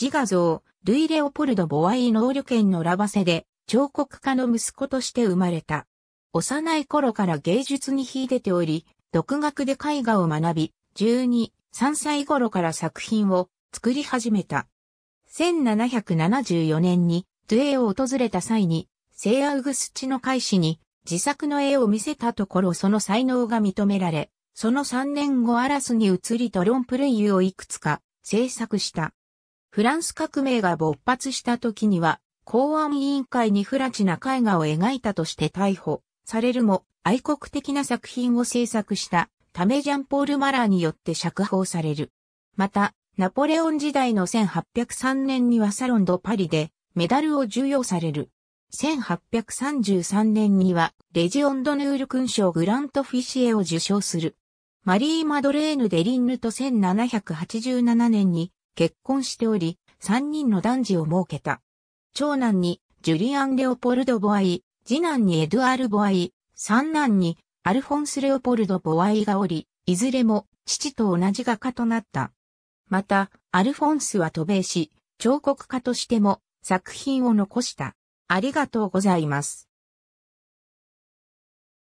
自画像、ルイ・レオポルド・ボワイ農旅券のラバセで、彫刻家の息子として生まれた。幼い頃から芸術に秀でており、独学で絵画を学び、12、3歳頃から作品を作り始めた。1774年に、トゥエを訪れた際に、聖アウグスチの開始に自作の絵を見せたところその才能が認められ、その3年後アラスに移りトロンプレイユをいくつか制作した。フランス革命が勃発した時には、公安委員会に不ラチな絵画を描いたとして逮捕されるも、愛国的な作品を制作したタメジャンポール・マラーによって釈放される。また、ナポレオン時代の1803年にはサロン・ド・パリでメダルを授与される。1833年にはレジオンド・ヌール勲章グラント・フィシエを受賞する。マリー・マドレーヌ・デリンヌと1787年に結婚しており、三人の男児を設けた。長男にジュリアン・レオポルド・ボアイ、次男にエドゥアル・ボアイ、三男にアルフォンス・レオポルド・ボアイがおり、いずれも父と同じ画家となった。また、アルフォンスは渡米し、彫刻家としても作品を残した。ありがとうございます。